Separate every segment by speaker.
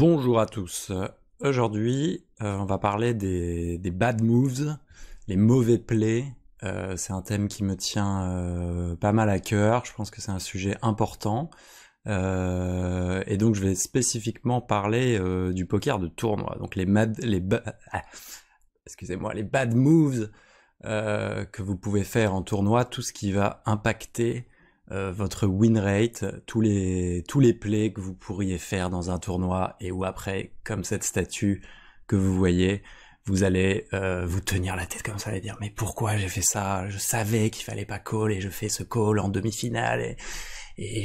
Speaker 1: Bonjour à tous. Aujourd'hui, euh, on va parler des, bad moves, les mauvais plays. Euh, c'est un thème qui me tient euh, pas mal à cœur. Je pense que c'est un sujet important. et donc, je vais spécifiquement parler du poker de tournoi. Donc, les, les, ah, excusez-moi, les bad moves que vous pouvez faire en tournoi, tout ce qui va impacter euh, votre win rate, tous les, tous les plays que vous pourriez faire dans un tournoi et où après, comme cette statue que vous voyez, vous allez euh, vous tenir la tête comme ça et dire mais pourquoi j'ai fait ça Je savais qu'il fallait pas call et je fais ce call en demi-finale et,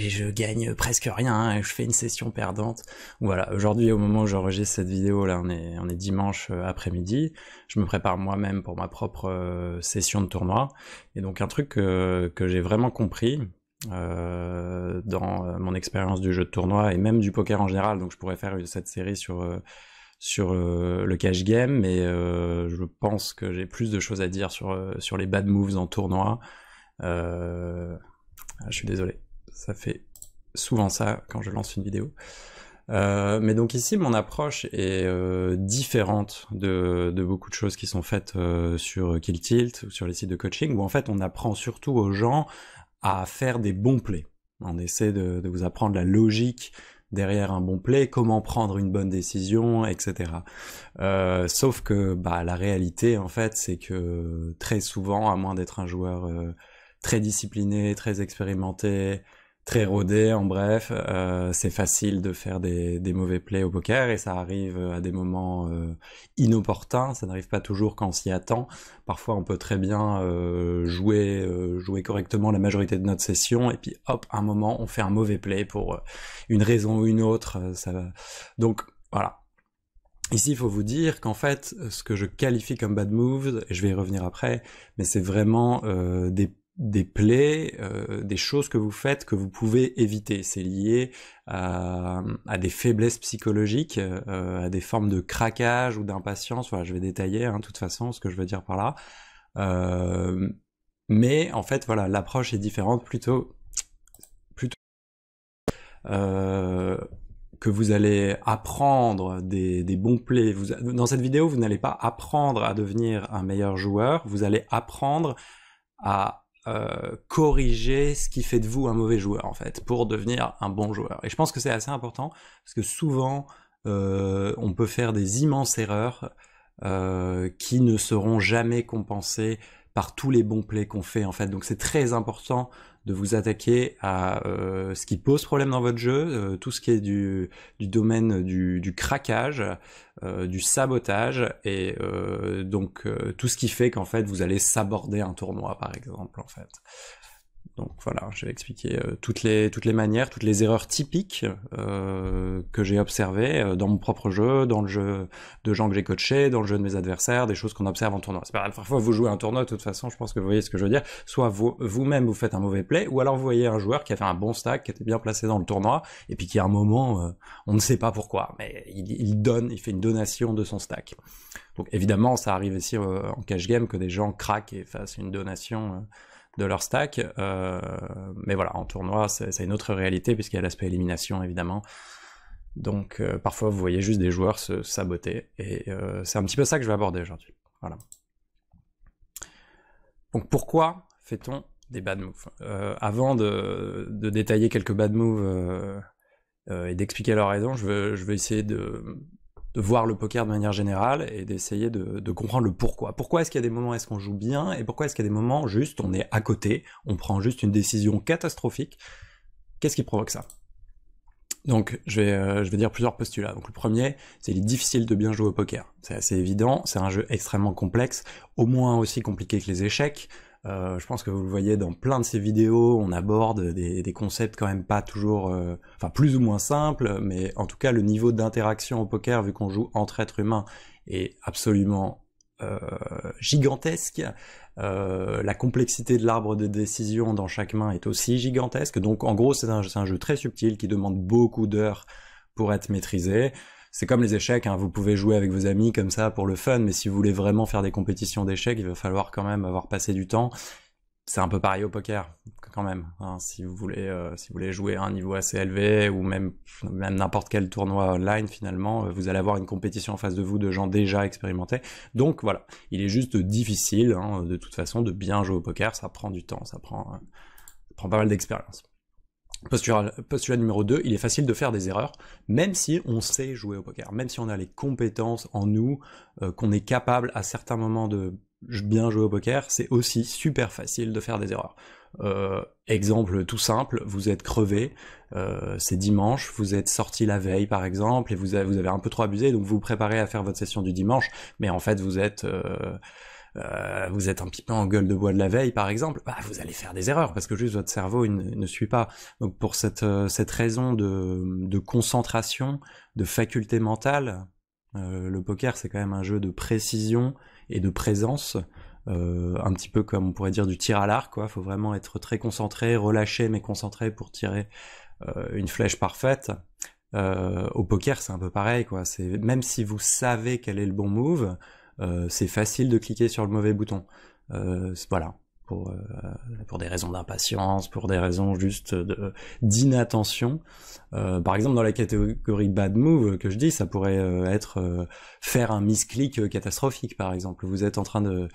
Speaker 1: je gagne presque rien et je fais une session perdante. Voilà, aujourd'hui au moment où j'enregistre cette vidéo là, on est, on est dimanche euh, après-midi, je me prépare moi-même pour ma propre session de tournoi et donc un truc que j'ai vraiment compris, euh, dans euh, mon expérience du jeu de tournoi et même du poker en général. Donc je pourrais faire cette série sur euh, sur le cash game, mais je pense que j'ai plus de choses à dire sur sur les bad moves en tournoi. je suis désolé, ça fait souvent ça quand je lance une vidéo. mais donc ici, mon approche est différente de, de, beaucoup de choses qui sont faites sur Kill Tilt ou sur les sites de coaching, où en fait on apprend surtout aux gens à faire des bons plays. On essaie de, de, vous apprendre la logique derrière un bon play, comment prendre une bonne décision, etc. Euh, sauf que bah, la réalité, en fait, c'est que très souvent, à moins d'être un joueur euh, très discipliné, très expérimenté, très rodé, en bref. Euh, c'est facile de faire des, mauvais plays au poker et ça arrive à des moments euh, inopportuns. Ça n'arrive pas toujours quand on s'y attend. Parfois, on peut très bien euh, jouer, euh, jouer correctement la majorité de notre session et puis hop, un moment, on fait un mauvais play pour une raison ou une autre. Ça... Va. Donc voilà. Ici, il faut vous dire qu'en fait, ce que je qualifie comme bad moves, je vais y revenir après, mais c'est vraiment des des plaies, euh, des choses que vous faites que vous pouvez éviter. C'est lié à, des faiblesses psychologiques, euh, à des formes de craquage ou d'impatience. Voilà, je vais détailler hein, de toute façon ce que je veux dire par là. Euh, mais en fait, voilà, l'approche est différente plutôt, plutôt euh, que vous allez apprendre des, bons plays. Vous, dans cette vidéo, vous n'allez pas apprendre à devenir un meilleur joueur, vous allez apprendre à euh, corriger ce qui fait de vous un mauvais joueur en fait pour devenir un bon joueur et je pense que c'est assez important parce que souvent euh, on peut faire des immenses erreurs euh, qui ne seront jamais compensées par tous les bons plays qu'on fait en fait. Donc c'est très important de vous attaquer à euh, ce qui pose problème dans votre jeu, euh, tout ce qui est du, du domaine du, craquage, euh, du sabotage et donc tout ce qui fait qu'en fait vous allez saborder un tournoi par exemple en fait. Donc voilà, je vais expliquer euh, toutes, les, toutes les manières, toutes les erreurs typiques euh, que j'ai observées euh, dans mon propre jeu, dans le jeu de gens que j'ai coaché, dans le jeu de mes adversaires, des choses qu'on observe en tournoi. C'est pas grave, parfois vous jouez un tournoi, de toute façon, je pense que vous voyez ce que je veux dire. Soit vous-même vous, faites un mauvais play, ou alors vous voyez un joueur qui a fait un bon stack, qui était bien placé dans le tournoi, et puis qui à un moment, on ne sait pas pourquoi, mais il, il donne, il fait une donation de son stack. Donc évidemment, ça arrive aussi en cash game que des gens craquent et fassent une donation de leur stack. Euh, mais voilà, en tournoi, c'est une autre réalité puisqu'il y a l'aspect élimination évidemment. Donc euh, parfois vous voyez juste des joueurs se saboter et euh, c'est un petit peu ça que je vais aborder aujourd'hui. Voilà. Donc pourquoi fait-on des bad moves Avant de, détailler quelques bad moves et d'expliquer leur raison, je veux, je veux essayer de, de voir le poker de manière générale et d'essayer de, comprendre le pourquoi. Pourquoi est-ce qu'il y a des moments est-ce qu'on joue bien et pourquoi est-ce qu'il y a des moments juste on est à côté, on prend juste une décision catastrophique. Qu'est-ce qui provoque ça donc, je vais, euh, je vais dire plusieurs postulats. Donc, le premier, c'est qu'il est difficile de bien jouer au poker. C'est assez évident, c'est un jeu extrêmement complexe, au moins aussi compliqué que les échecs. Euh, je pense que vous le voyez dans plein de ces vidéos, on aborde des, concepts quand même pas toujours, euh, enfin plus ou moins simples, mais en tout cas le niveau d'interaction au poker vu qu'on joue entre êtres humains est absolument euh, gigantesque. la complexité de l'arbre de décision dans chaque main est aussi gigantesque. Donc en gros c'est un, jeu très subtil qui demande beaucoup d'heures pour être maîtrisé c'est comme les échecs, hein, vous pouvez jouer avec vos amis comme ça pour le fun, mais si vous voulez vraiment faire des compétitions d'échecs, il va falloir quand même avoir passé du temps. C'est un peu pareil au poker, quand même. Hein. si, vous voulez, euh, si vous voulez jouer à un niveau assez élevé ou même, même n'importe quel tournoi online, finalement, euh, vous allez avoir une compétition en face de vous de gens déjà expérimentés. Donc voilà, il est juste difficile, hein, de toute façon, de bien jouer au poker. Ça prend du temps, ça prend, euh, ça prend pas mal d'expérience. Postulat, numéro 2, il est facile de faire des erreurs, même si on sait jouer au poker, même si on a les compétences en nous, euh, qu'on est capable à certains moments de bien jouer au poker, c'est aussi super facile de faire des erreurs. Euh, exemple tout simple, vous êtes crevé, euh, c'est dimanche, vous êtes sorti la veille par exemple, et vous avez, vous avez, un peu trop abusé, donc vous vous préparez à faire votre session du dimanche, mais en fait vous êtes... Euh, vous êtes un petit en gueule de bois de la veille par exemple, bah, vous allez faire des erreurs parce que juste votre cerveau ne, suit pas. Donc pour euh, cette, raison de, de concentration, de faculté mentale, euh, le poker c'est quand même un jeu de précision et de présence. un petit peu comme on pourrait dire du tir à l'arc, quoi. Faut vraiment être très concentré, relâché mais concentré pour tirer une flèche parfaite. au poker, c'est un peu pareil, quoi. C'est même si vous savez quel est le bon move, euh, c'est facile de cliquer sur le mauvais bouton. Euh, voilà, euh, pour, des raisons d'impatience, pour des raisons juste d'inattention. par exemple, dans la catégorie bad move que je dis, ça pourrait être faire un misclick catastrophique, par exemple. Vous êtes en train de,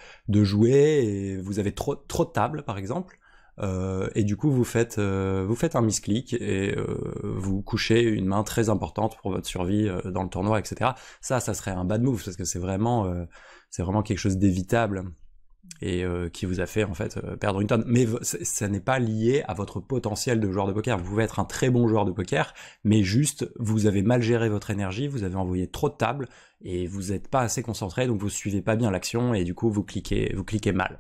Speaker 1: jouer et vous avez trop, trop de tables, par exemple. Euh, et du coup, vous faites, euh, vous faites un misclick et euh, vous couchez une main très importante pour votre survie dans le tournoi, etc. Ça, ça serait un bad move parce que c'est vraiment, c'est vraiment quelque chose d'évitable et qui vous a fait en fait perdre une tonne. Mais ça n'est pas lié à votre potentiel de joueur de poker. Vous pouvez être un très bon joueur de poker, mais juste vous avez mal géré votre énergie, vous avez envoyé trop de tables et vous n'êtes pas assez concentré, donc vous suivez pas bien l'action et du coup vous cliquez, vous cliquez mal.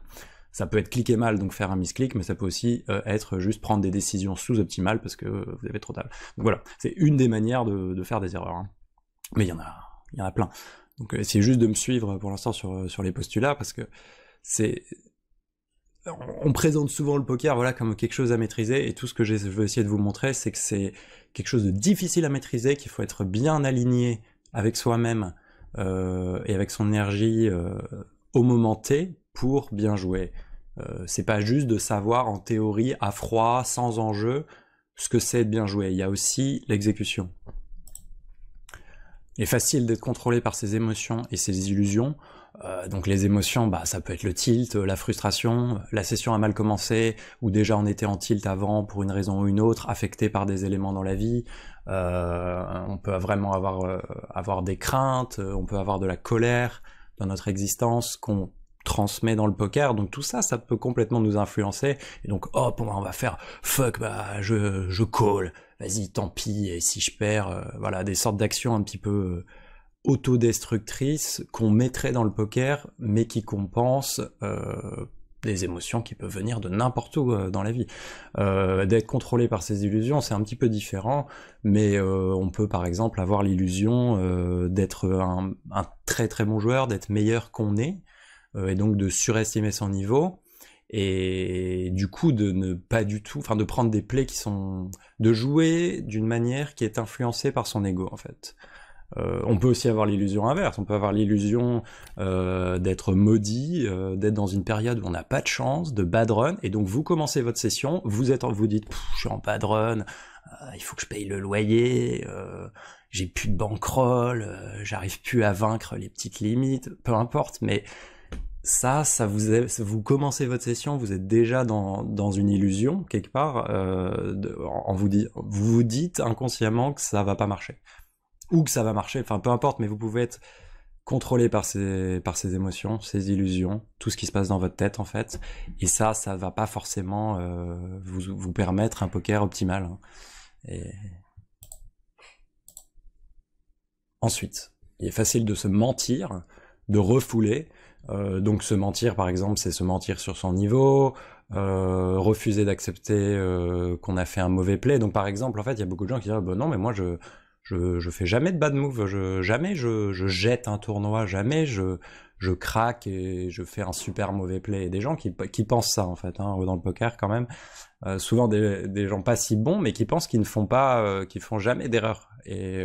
Speaker 1: Ça peut être cliquer mal, donc faire un miss-click, mais ça peut aussi euh, être juste prendre des décisions sous-optimales parce que vous avez trop d'âge. Donc voilà, c'est une des manières de, faire des erreurs. Hein. Mais il y en a, il y en a plein. Donc euh, essayez juste de me suivre pour l'instant sur, euh, sur les postulats parce que c'est on présente souvent le poker voilà comme quelque chose à maîtriser et tout ce que je veux essayer de vous montrer c'est que c'est quelque chose de difficile à maîtriser qu'il faut être bien aligné avec soi-même et avec son énergie au moment T bien jouer. Euh, c'est pas juste de savoir en théorie, à froid, sans enjeu, ce que c'est de bien jouer. Il y a aussi l'exécution. Il est facile d'être contrôlé par ses émotions et ses illusions. Euh, donc les émotions, bah, ça peut être le tilt, la frustration, la session a mal commencé, ou déjà on était en tilt avant pour une raison ou une autre, affecté par des éléments dans la vie. Euh, on peut vraiment avoir, avoir des craintes, on peut avoir de la colère dans notre existence qu'on transmet dans le poker. Donc tout ça, ça peut complètement nous influencer. Et donc hop, oh, on va faire fuck, bah je, je call, vas-y, tant pis, et si je perds, euh, voilà, des sortes d'actions un petit peu euh, autodestructrices qu'on mettrait dans le poker, mais qui compensent euh, des émotions qui peuvent venir de n'importe où dans la vie. D'être contrôlé par ces illusions, c'est un petit peu différent, mais on peut par exemple avoir l'illusion d'être un, très très bon joueur, d'être meilleur qu'on est, euh, et donc de surestimer son niveau et du coup de ne pas du tout, enfin de prendre des plays qui sont, de jouer d'une manière qui est influencée par son ego en fait. Euh, on peut aussi avoir l'illusion inverse, on peut avoir l'illusion euh, d'être maudit, d'être dans une période où on n'a pas de chance, de bad run, et donc vous commencez votre session, vous êtes, vous dites, je suis en bad run, il faut que je paye le loyer, j'ai plus de bankroll, j'arrive plus à vaincre les petites limites, peu importe, mais ça, ça vous, vous commencez votre session, vous êtes déjà dans, dans une illusion quelque part, euh, en vous, dit, vous vous dites inconsciemment que ça va pas marcher ou que ça va marcher, enfin peu importe, mais vous pouvez être contrôlé par ces par ces émotions, ces illusions, tout ce qui se passe dans votre tête en fait, et ça, ça va pas forcément euh, vous, vous permettre un poker optimal. Hein. Ensuite, il est facile de se mentir, de refouler, euh, donc se mentir, par exemple, c'est se mentir sur son niveau, euh, refuser d'accepter euh, qu'on a fait un mauvais play. Donc par exemple, en fait, il y a beaucoup de gens qui disent bah, non, mais moi je, je, fais jamais de bad move, jamais je, jette un tournoi, jamais je, craque et je fais un super mauvais play. Et des gens qui, pensent ça en fait hein, dans le poker quand même. souvent des, gens pas si bons, mais qui pensent qu'ils ne font pas, qu'ils font jamais d'erreur. Et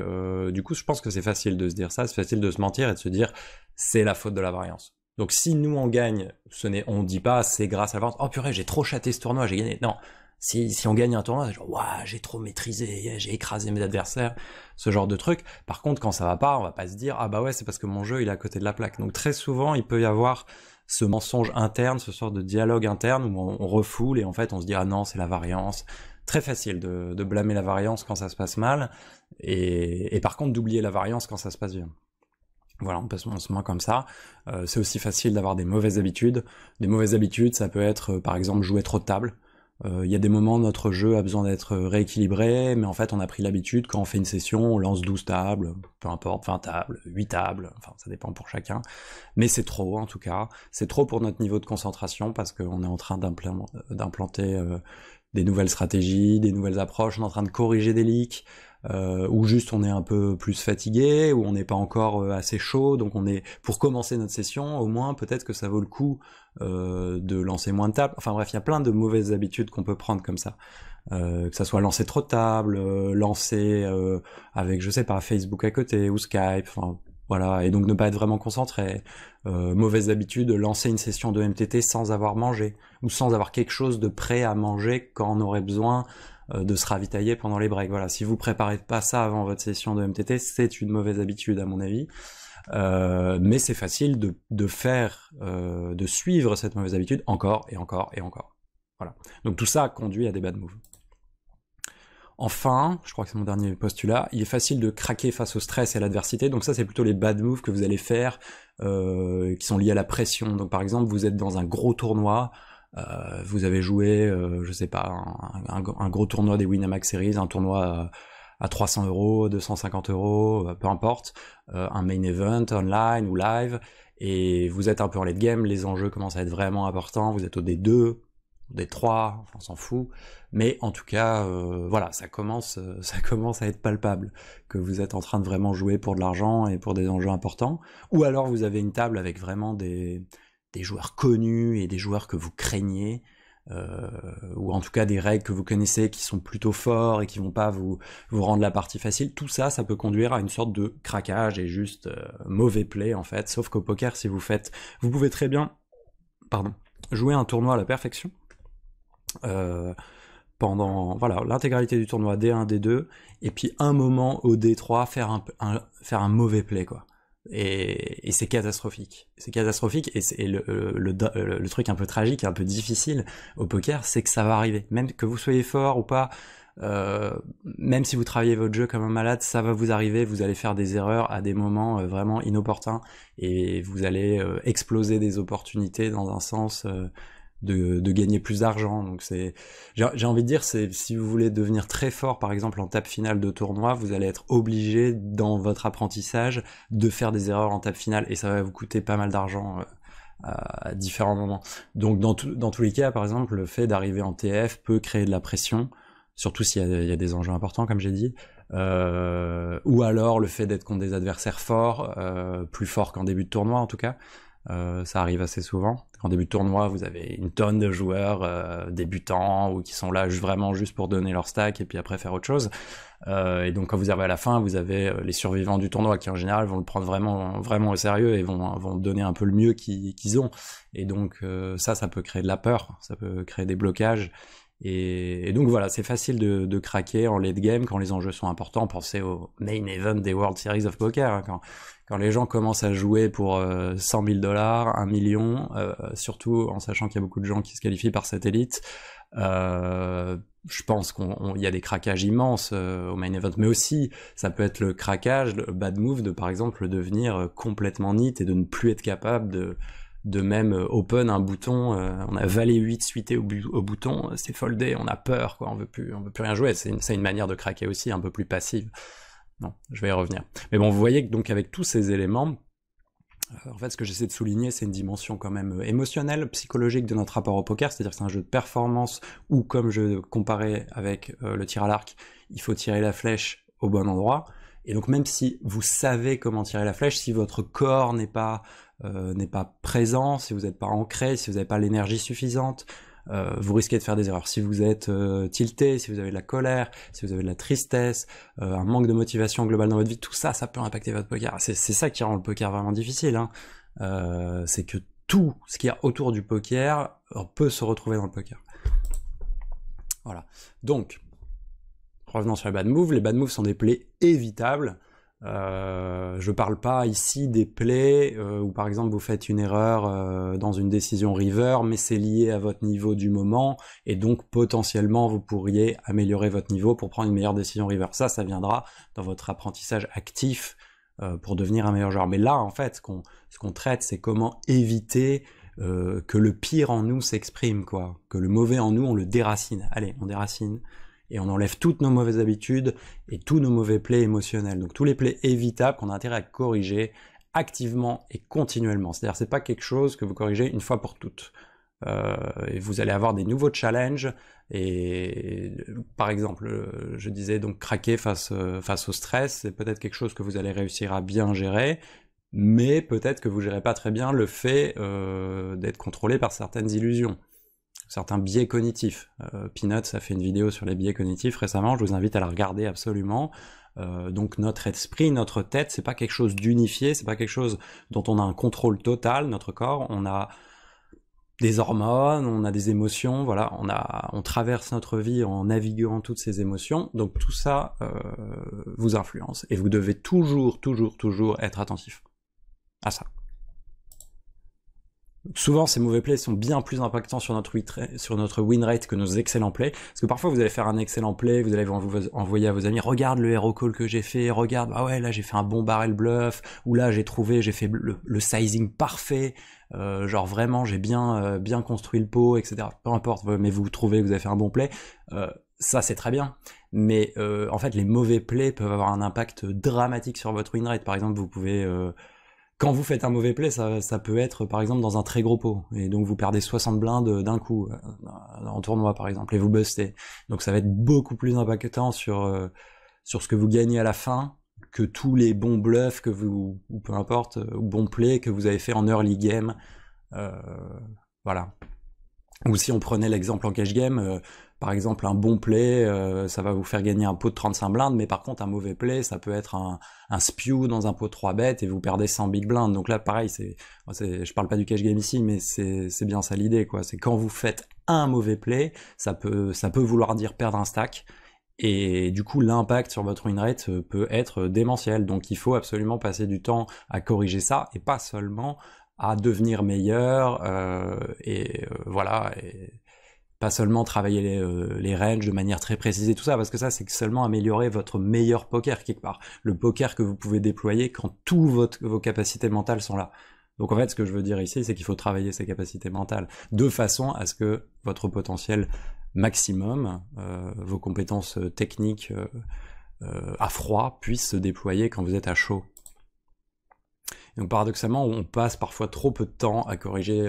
Speaker 1: du coup, je pense que c'est facile de se dire ça, c'est facile de se mentir et de se dire c'est la faute de la variance. Donc si nous on gagne, ce n'est, on dit pas c'est grâce à la vente. Oh purée, j'ai trop chaté ce tournoi, j'ai gagné. Non, si, si on gagne un tournoi, genre j'ai trop maîtrisé, j'ai écrasé mes adversaires, ce genre de truc. Par contre, quand ça va pas, on va pas se dire ah bah ouais c'est parce que mon jeu il est à côté de la plaque. Donc très souvent il peut y avoir ce mensonge interne, ce sort de dialogue interne où on, refoule et en fait on se dit ah non c'est la variance. Très facile de, blâmer la variance quand ça se passe mal et, et par contre d'oublier la variance quand ça se passe bien. Voilà, on passe en moment comme ça. Euh, c'est aussi facile d'avoir des mauvaises habitudes. Des mauvaises habitudes, ça peut être euh, par exemple jouer trop de tables. Euh, il y a des moments, notre jeu a besoin d'être rééquilibré, mais en fait, on a pris l'habitude, quand on fait une session, on lance 12 tables, peu importe, 20 tables, 8 tables, enfin, ça dépend pour chacun. Mais c'est trop, en tout cas. C'est trop pour notre niveau de concentration, parce qu'on est en train d'implanter des nouvelles stratégies, des nouvelles approches, on est en train de corriger des leaks, euh, ou juste on est un peu plus fatigué, ou on n'est pas encore euh, assez chaud, donc on est pour commencer notre session, au moins peut-être que ça vaut le coup euh, de lancer moins de tables. Enfin bref, il y a plein de mauvaises habitudes qu'on peut prendre comme ça. que ça soit lancer trop de tables, lancer avec je sais pas Facebook à côté ou Skype, enfin voilà, et donc ne pas être vraiment concentré. Euh, mauvaise habitude, lancer une session de MTT sans avoir mangé, ou sans avoir quelque chose de prêt à manger quand on aurait besoin euh, de se ravitailler pendant les breaks. Voilà, si vous préparez pas ça avant votre session de MTT, c'est une mauvaise habitude à mon avis. Euh, mais c'est facile de, faire, euh, de suivre cette mauvaise habitude encore et encore et encore. Voilà. Donc tout ça conduit à des bad moves. Enfin, je crois que c'est mon dernier postulat, il est facile de craquer face au stress et à l'adversité, donc ça c'est plutôt les bad moves que vous allez faire qui sont liés à la pression. Donc par exemple, vous êtes dans un gros tournoi, euh, vous avez joué, euh, je sais pas, un, gros tournoi des Winamax Series, un tournoi à 300 euros, 250 euros, euh, peu importe, un main event online ou live, et vous êtes un peu en late game, les enjeux commencent à être vraiment importants, vous êtes au D2, au D3, on s'en fout, mais en tout cas, voilà, ça commence, ça commence à être palpable que vous êtes en train de vraiment jouer pour de l'argent et pour des enjeux importants, ou alors vous avez une table avec vraiment des, des joueurs connus et des joueurs que vous craignez, euh, ou en tout cas des règles que vous connaissez qui sont plutôt forts et qui vont pas vous, vous rendre la partie facile, tout ça, ça peut conduire à une sorte de craquage et juste euh, mauvais play en fait. Sauf qu'au poker, si vous faites, vous pouvez très bien, pardon, jouer un tournoi à la perfection. Euh, pendant voilà l'intégralité du tournoi D1, D2, et puis un moment au D3 faire un, un, faire un mauvais play quoi et, c'est catastrophique. C'est catastrophique et, euh, le, truc un peu tragique un peu difficile au poker, c'est que ça va arriver. Même que vous soyez fort ou pas, euh, même si vous travaillez votre jeu comme un malade, ça va vous arriver, vous allez faire des erreurs à des moments euh, vraiment inopportuns et vous allez exploser des opportunités dans un sens de, gagner plus d'argent. Donc c'est, j'ai envie de dire, c'est si vous voulez devenir très fort, par exemple en table finale de tournoi, vous allez être obligé dans votre apprentissage de faire des erreurs en table finale et ça va vous coûter pas mal d'argent euh, à différents moments. Donc dans, dans tous les cas, par exemple, le fait d'arriver en TF peut créer de la pression, surtout s'il y, a des enjeux importants, comme j'ai dit. Euh, ou alors le fait d'être contre des adversaires forts, euh, plus forts qu'en début de tournoi en tout cas, euh, ça arrive assez souvent. En début de tournoi, vous avez une tonne de joueurs euh, débutants ou qui sont là vraiment juste pour donner leur stack et puis après faire autre chose. Euh, et donc quand vous arrivez à la fin, vous avez euh, les survivants du tournoi qui en général vont le prendre vraiment, vraiment au sérieux et vont, vont donner un peu le mieux qu'ils ont. Et donc ça, ça peut créer de la peur, ça peut créer des blocages. Et, donc voilà, c'est facile de, de, craquer en late game quand les enjeux sont importants. Pensez au main event des World Series of Poker. Hein, quand quand les gens commencent à jouer pour 100 euh, 000 dollars, 1 million, euh, surtout en sachant qu'il y a beaucoup de gens qui se qualifient par satellite, euh, je pense qu'il y a des craquages immenses au main event, mais aussi ça peut être le craquage, le bad move de par exemple devenir complètement nit et de ne plus être capable de même open un bouton, on a valé 8 suité au, bouton, c'est foldé, on a peur, quoi, on veut plus, on veut plus rien jouer. C'est une, manière de craquer aussi, un peu plus passive. Non, je vais y revenir. Mais bon, vous voyez que donc avec tous ces éléments, euh, en fait, ce que j'essaie de souligner, c'est une dimension quand même euh, émotionnelle, psychologique de notre rapport au poker, c'est-à-dire que c'est un jeu de performance où, comme je comparais avec euh, le tir à l'arc, il faut tirer la flèche au bon endroit. Et donc, même si vous savez comment tirer la flèche, si votre corps n'est pas n'est pas présent, si vous n'êtes pas ancré, si vous n'avez pas l'énergie suffisante, euh, vous risquez de faire des erreurs. Si vous êtes euh, tilté, si vous avez de la colère, si vous avez de la tristesse, euh, un manque de motivation globale dans votre vie, tout ça, ça peut impacter votre poker. C'est ça qui rend le poker vraiment difficile. Hein. C'est que tout ce qu'il y a autour du poker peut se retrouver dans le poker. Voilà. Donc, revenons sur les bad moves. Les bad moves sont des plaies évitables. Euh, je ne parle pas ici des plaies euh, où par exemple vous faites une erreur euh, dans une décision river, mais c'est lié à votre niveau du moment et donc potentiellement vous pourriez améliorer votre niveau pour prendre une meilleure décision river. Ça, ça viendra dans votre apprentissage actif euh, pour devenir un meilleur joueur. Mais là, en fait, ce qu'on traite, c'est comment éviter que le pire en nous s'exprime, quoi, que le mauvais en nous on le déracine. Allez, on déracine et on enlève toutes nos mauvaises habitudes et tous nos mauvais plaies émotionnels. Donc tous les plaies évitables qu'on a intérêt à corriger activement et continuellement. C'est-à-dire c'est pas quelque chose que vous corrigez une fois pour toutes. Euh, et vous allez avoir des nouveaux challenges. Et par exemple, euh, je disais donc craquer euh, face, au stress, c'est peut-être quelque chose que vous allez réussir à bien gérer, mais peut-être que vous gérez pas très bien le fait d'être contrôlé par certaines illusions certains biais cognitifs. Euh, Peanuts a fait une vidéo sur les biais cognitifs récemment, je vous invite à la regarder absolument. Euh, donc notre esprit, notre tête, c'est pas quelque chose d'unifié, c'est pas quelque chose dont on a un contrôle total, notre corps, on a des hormones, on a des émotions, voilà, on a, on traverse notre vie en naviguant toutes ces émotions, donc tout ça euh, vous influence et vous devez toujours, toujours, toujours être attentif à ça. Souvent, ces mauvais plays sont bien plus impactants sur notre, sur win rate que nos excellents plays. Parce que parfois, vous allez faire un excellent play, vous allez vous envoyer à vos amis, regarde le hero call que j'ai fait, regarde, ah ouais, là j'ai fait un bon barrel bluff, ou là j'ai trouvé, j'ai fait le, sizing parfait, euh, genre vraiment j'ai bien, euh, bien construit le pot, etc. Peu importe, mais vous trouvez que vous avez fait un bon play. Euh, ça c'est très bien. Mais en fait, les mauvais plays peuvent avoir un impact dramatique sur votre win rate. Par exemple, vous pouvez quand vous faites un mauvais play, ça, peut être par exemple dans un très gros pot, et donc vous perdez 60 blindes d'un coup, en euh, tournoi par exemple, et vous bustez. Donc ça va être beaucoup plus impactant sur, euh, sur ce que vous gagnez à la fin que tous les bons bluffs que vous, ou peu importe, euh, ou bons plays que vous avez fait en early game. voilà. Ou si on prenait l'exemple en cash game, par exemple, un bon play, euh, ça va vous faire gagner un pot de 35 blindes, mais par contre, un mauvais play, ça peut être un, spew dans un pot de 3 bêtes et vous perdez 100 big blindes. Donc là, pareil, c'est, je parle pas du cash game ici, mais c'est bien ça l'idée, quoi. C'est quand vous faites un mauvais play, ça peut, vouloir dire perdre un stack. Et du coup, l'impact sur votre win rate euh, peut être démentiel. Donc il faut absolument passer du temps à corriger ça et pas seulement à devenir meilleur. Euh, et voilà. Et pas seulement travailler les, ranges euh, de manière très précise et tout ça, parce que ça, c'est que seulement améliorer votre meilleur poker quelque part. Le poker que vous pouvez déployer quand toutes vos capacités mentales sont là. Donc en fait, ce que je veux dire ici, c'est qu'il faut travailler ses capacités mentales de façon à ce que votre potentiel maximum, euh, vos compétences euh, techniques à froid puissent se déployer quand vous êtes à chaud. donc paradoxalement, on passe parfois trop peu de temps à corriger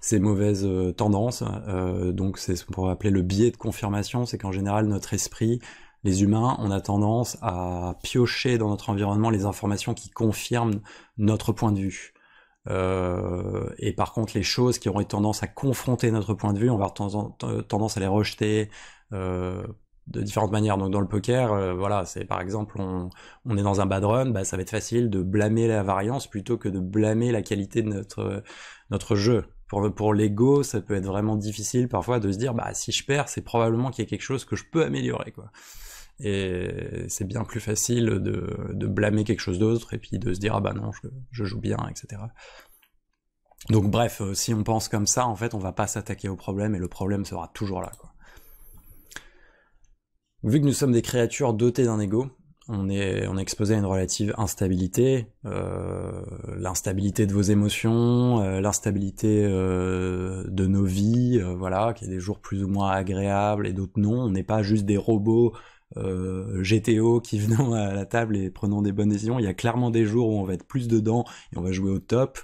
Speaker 1: ces mauvaises euh, tendances. Euh, donc c'est ce qu'on pourrait appeler le biais de confirmation, c'est qu'en général notre esprit, les humains, on a tendance à piocher dans notre environnement les informations qui confirment notre point de vue. Euh, et par contre, les choses qui auraient tendance à confronter notre point de vue, on va avoir tendance à les rejeter de différentes manières. Donc dans le poker, voilà, c'est par exemple, on, est dans un bad run, bah, ça va être facile de blâmer la variance plutôt que de blâmer la qualité de notre, notre jeu pour, l'ego, ça peut être vraiment difficile parfois de se dire, bah, si je perds, c'est probablement qu'il y a quelque chose que je peux améliorer, quoi. Et c'est bien plus facile de, blâmer quelque chose d'autre et puis de se dire, ah bah non, je, joue bien, etc. Donc bref, euh, si on pense comme ça, en fait, on va pas s'attaquer au problème et le problème sera toujours là, Vu que nous sommes des créatures dotées d'un ego, on est, exposé à une relative instabilité, euh, l'instabilité de vos émotions, euh, l'instabilité euh, de nos vies, voilà, qu'il y a des jours plus ou moins agréables et d'autres non. On n'est pas juste des robots GTO qui venons à la table et prenons des bonnes décisions. Il y a clairement des jours où on va être plus dedans et on va jouer au top,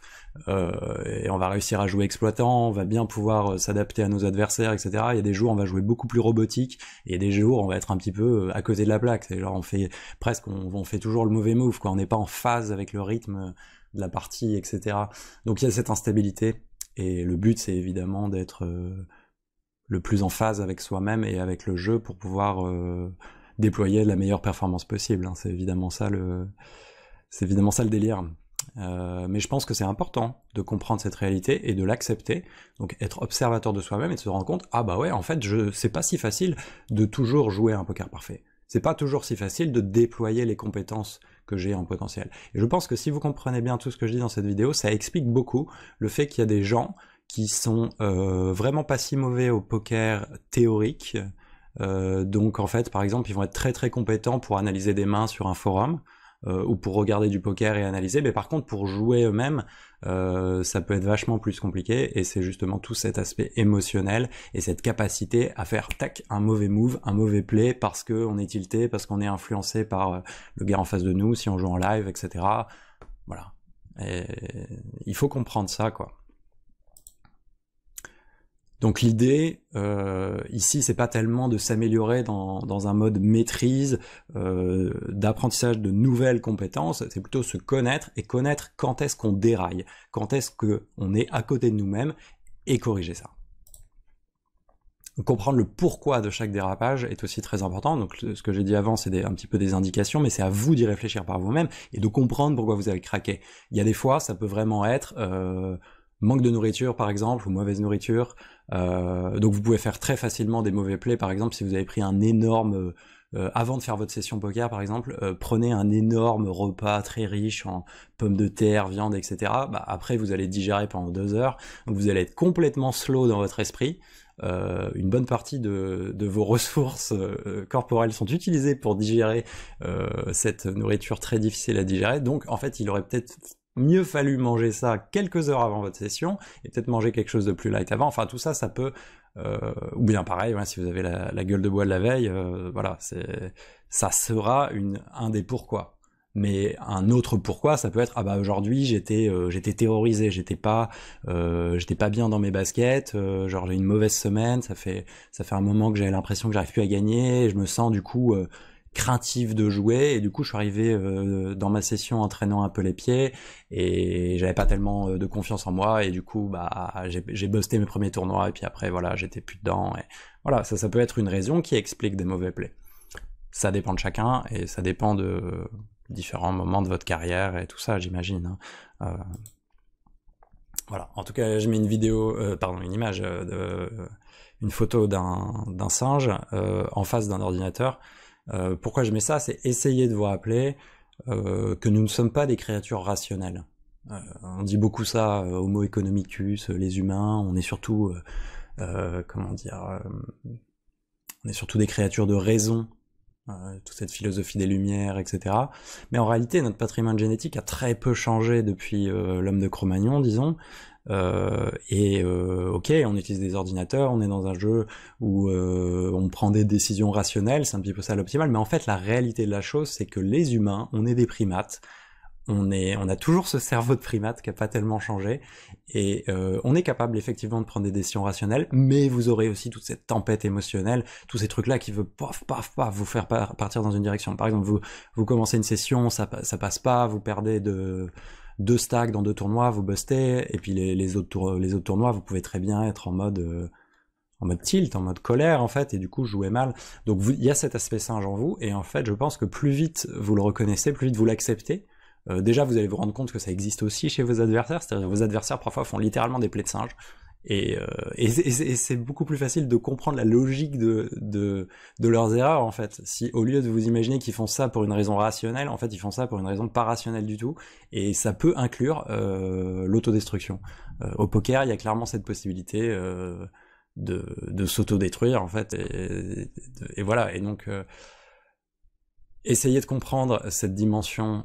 Speaker 1: euh, et on va réussir à jouer exploitant, on va bien pouvoir euh, s'adapter à nos adversaires, etc. Il y a des jours on va jouer beaucoup plus robotique, et il y a des jours on va être un petit peu euh, à côté de la plaque. C'est genre on fait presque, on, fait toujours le mauvais move, quoi. On n'est pas en phase avec le rythme de la partie, etc. Donc il y a cette instabilité, et le but c'est évidemment d'être le plus en phase avec soi-même et avec le jeu pour pouvoir déployer la meilleure performance possible. Hein. C'est évidemment ça le, c'est évidemment ça le délire. Euh, mais je pense que c'est important de comprendre cette réalité et de l'accepter. Donc être observateur de soi-même et de se rendre compte, ah bah ouais, en fait, je c'est pas si facile de toujours jouer un poker parfait. C'est pas toujours si facile de déployer les compétences que j'ai en potentiel. Et je pense que si vous comprenez bien tout ce que je dis dans cette vidéo, ça explique beaucoup le fait qu'il y a des gens qui sont euh, vraiment pas si mauvais au poker théorique. Euh, donc en fait, par exemple, ils vont être très très compétents pour analyser des mains sur un forum, euh, ou pour regarder du poker et analyser, mais par contre pour jouer eux-mêmes, euh, ça peut être vachement plus compliqué et c'est justement tout cet aspect émotionnel et cette capacité à faire tac un mauvais move, un mauvais play parce qu'on est tilté, parce qu'on est influencé par euh, le gars en face de nous si on joue en live, etc. Voilà. il faut comprendre ça quoi. Donc l'idée euh, ici, c'est pas tellement de s'améliorer dans, dans, un mode maîtrise, euh, d'apprentissage de nouvelles compétences, c'est plutôt se connaître et connaître quand est-ce qu'on déraille, quand est-ce qu'on est à côté de nous-mêmes et corriger ça. Comprendre le pourquoi de chaque dérapage est aussi très important. Donc ce que j'ai dit avant, c'est un petit peu des indications, mais c'est à vous d'y réfléchir par vous-même et de comprendre pourquoi vous avez craqué. Il y a des fois, ça peut vraiment être euh, manque de nourriture par exemple, ou mauvaise nourriture, euh, donc vous pouvez faire très facilement des mauvais plays, par exemple si vous avez pris un énorme... Euh, euh, avant de faire votre session poker par exemple, prenez un énorme repas très riche en pommes de terre, viande, etc. Bah, après vous allez digérer pendant deux heures, vous allez être complètement slow dans votre esprit. Euh, une bonne partie de, de vos ressources corporelles sont utilisées pour digérer cette nourriture très difficile à digérer. Donc en fait il aurait peut-être mieux fallu manger ça quelques heures avant votre session et peut-être manger quelque chose de plus light avant. Enfin, tout ça, ça peut euh, ou bien pareil, si vous avez la, gueule de bois de la veille, euh, voilà, c'est ça sera un des pourquoi. Mais un autre pourquoi, ça peut être ah bah aujourd'hui j'étais euh, j'étais terrorisé, j'étais pas j'étais pas bien dans mes baskets, genre j'ai une mauvaise semaine, ça fait ça fait un moment que j'ai l'impression que j'arrive plus à gagner, je me sens du coup craintif de jouer et du coup je suis arrivé euh, dans ma session entraînant un peu les pieds et j'avais pas tellement euh, de confiance en moi et du coup bah j'ai busté mes premiers tournois et puis après voilà j'étais plus dedans et voilà ça ça peut être une raison qui explique des mauvais plays ça dépend de chacun et ça dépend de différents moments de votre carrière et tout ça j'imagine hein. euh, voilà en tout cas je mets une vidéo pardon une image de une photo d'un singe en face d'un ordinateur euh, pourquoi je mets ça C'est essayer de vous rappeler euh, que nous ne sommes pas des créatures rationnelles. Euh, on dit beaucoup ça, Homo economicus, les humains, on est surtout, comment dire, on est surtout des créatures de raison, toute cette philosophie des Lumières, etc. Mais en réalité, notre patrimoine génétique a très peu changé depuis l'homme de Cro-Magnon, disons. Euh, et euh, ok, on utilise des ordinateurs, on est dans un jeu où euh, on prend des décisions rationnelles, c'est un petit peu ça l'optimal, mais en fait la réalité de la chose, c'est que les humains, on est des primates, on, est, on a toujours ce cerveau de primate qui n'a pas tellement changé, et euh, on est capable effectivement de prendre des décisions rationnelles, mais vous aurez aussi toute cette tempête émotionnelle, tous ces trucs-là qui veulent paf, paf, paf, vous faire partir dans une direction. Par exemple, vous, vous commencez une session, ça, ça passe pas, vous perdez de deux stacks dans deux tournois, vous bustez, et puis les, autres, tournois, vous pouvez très bien être en mode, euh, en mode tilt, en mode colère, en fait, et du coup, jouer mal. Donc, il y a cet aspect singe en vous, et en fait, je pense que plus vite vous le reconnaissez, plus vite vous l'acceptez, euh, déjà, vous allez vous rendre compte que ça existe aussi chez vos adversaires, c'est-à-dire vos adversaires parfois font littéralement des plaies de singe. Et, euh, et, c'est beaucoup plus facile de comprendre la logique de, de, de, leurs erreurs, en fait. Si au lieu de vous imaginer qu'ils font ça pour une raison rationnelle, en fait, ils font ça pour une raison pas rationnelle du tout. Et ça peut inclure euh, l'autodestruction. Euh, au poker, il y a clairement cette possibilité euh, de, de s'autodétruire, en fait. Et, et, voilà. Et donc, essayez de comprendre cette dimension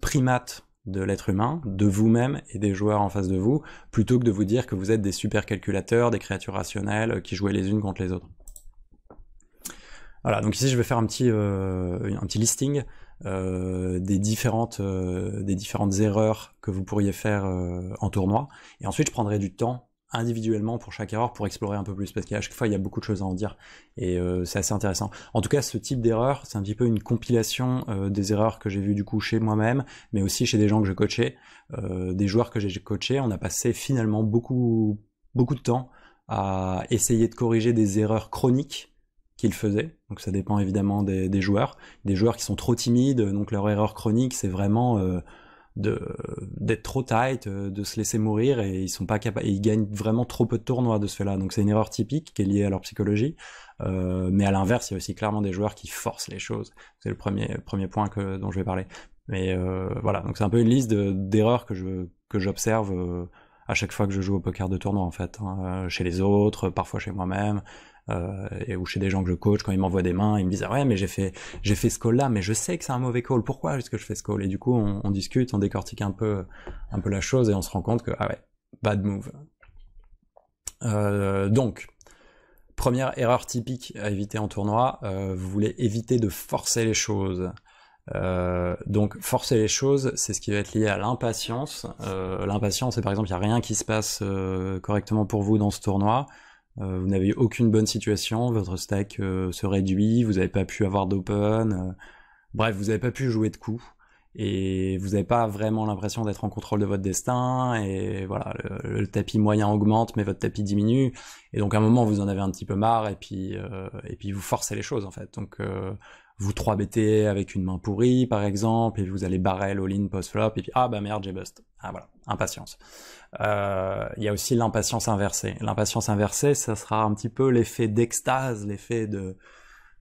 Speaker 1: primate de l'être humain, de vous-même et des joueurs en face de vous, plutôt que de vous dire que vous êtes des super calculateurs, des créatures rationnelles euh, qui jouaient les unes contre les autres. Voilà, donc ici je vais faire un petit, euh, un petit listing euh, des, différentes, des différentes erreurs que vous pourriez faire en tournoi, et ensuite je prendrai du temps individuellement pour chaque erreur pour explorer un peu plus parce qu'à chaque fois il y a beaucoup de choses à en dire et euh, c'est assez intéressant. En tout cas ce type d'erreur c'est un petit peu une compilation euh, des erreurs que j'ai vues du coup chez moi-même mais aussi chez des gens que j'ai coachais, euh, des joueurs que j'ai coachés. On a passé finalement beaucoup beaucoup de temps à essayer de corriger des erreurs chroniques qu'ils faisaient. Donc ça dépend évidemment des, des, joueurs. Des joueurs qui sont trop timides donc leur erreur chronique c'est vraiment de d'être trop tight, euh, de se laisser mourir et ils sont pas capables, ils gagnent vraiment trop peu de tournois de ce fait-là. Donc c'est une erreur typique qui est liée à leur psychologie. Euh, mais à l'inverse, il y a aussi clairement des joueurs qui forcent les choses. C'est le premier premier point que dont je vais parler. Mais euh, voilà, donc c'est un peu une liste d'erreurs que je que j'observe à chaque fois que je joue au poker de tournoi en fait, hein, chez les autres, parfois chez moi-même, euh, et, ou chez des gens que je coach, quand ils m'envoient des mains, ils me disent ah ouais mais j'ai fait j'ai fait ce call là, mais je sais que c'est un mauvais call. Pourquoi est-ce que je fais ce call Et du coup on, discute, on décortique un peu un peu la chose et on se rend compte que ah ouais bad move. Euh, donc première erreur typique à éviter en tournoi, euh, vous voulez éviter de forcer les choses. donc forcer les choses, c'est ce qui va être lié à l'impatience. l'impatience, c'est par exemple, il n'y a rien qui se passe correctement pour vous dans ce tournoi. Euh, vous n'avez aucune bonne situation, votre stack euh, se réduit, vous n'avez pas pu avoir d'open, euh, bref, vous n'avez pas pu jouer de coups et vous n'avez pas vraiment l'impression d'être en contrôle de votre destin, et voilà, le, tapis moyen augmente, mais votre tapis diminue, et donc à un moment vous en avez un petit peu marre, et puis, et puis vous forcez les choses en fait. Donc vous trois bêtez avec une main pourrie, par exemple, et vous allez barrel, all-in, post-flop, et puis ah bah merde, j'ai bust. Ah voilà, impatience. Euh, il y a aussi l'impatience inversée. L'impatience inversée, ça sera un petit peu l'effet d'extase, l'effet de,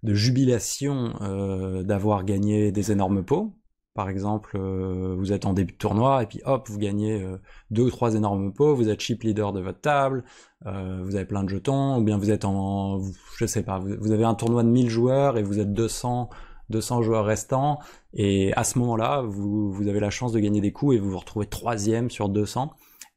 Speaker 1: de jubilation euh, d'avoir gagné des énormes pots, par exemple, euh, vous êtes en début de tournoi et puis hop, vous gagnez euh, deux ou trois énormes pots, vous êtes chip leader de votre table, euh, vous avez plein de jetons, ou bien vous êtes en, je sais pas, vous, avez un tournoi de 1000 joueurs et vous êtes 200, 200 joueurs restants, et à ce moment-là, vous, avez la chance de gagner des coups et vous vous retrouvez troisième sur 200.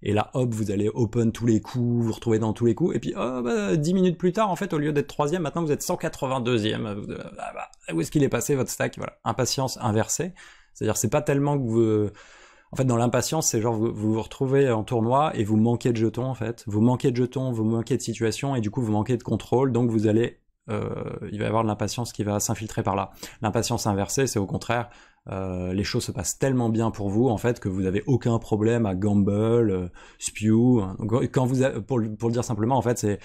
Speaker 1: Et là, hop, vous allez open tous les coups, vous retrouvez dans tous les coups. Et puis, oh, bah, dix 10 minutes plus tard, en fait, au lieu d'être troisième, maintenant vous êtes 182e. Ah bah, où est-ce qu'il est passé votre stack Voilà, impatience inversée. C'est-à-dire, c'est pas tellement que vous. En fait, dans l'impatience, c'est genre vous, vous, retrouvez en tournoi et vous manquez de jetons en fait. Vous manquez de jetons, vous manquez de situation et du coup vous manquez de contrôle. Donc vous allez, euh, il va y avoir de l'impatience qui va s'infiltrer par là. L'impatience inversée, c'est au contraire, euh, les choses se passent tellement bien pour vous en fait que vous n'avez aucun problème à gamble, euh, spew. quand vous, pour, le dire simplement, en fait, c'est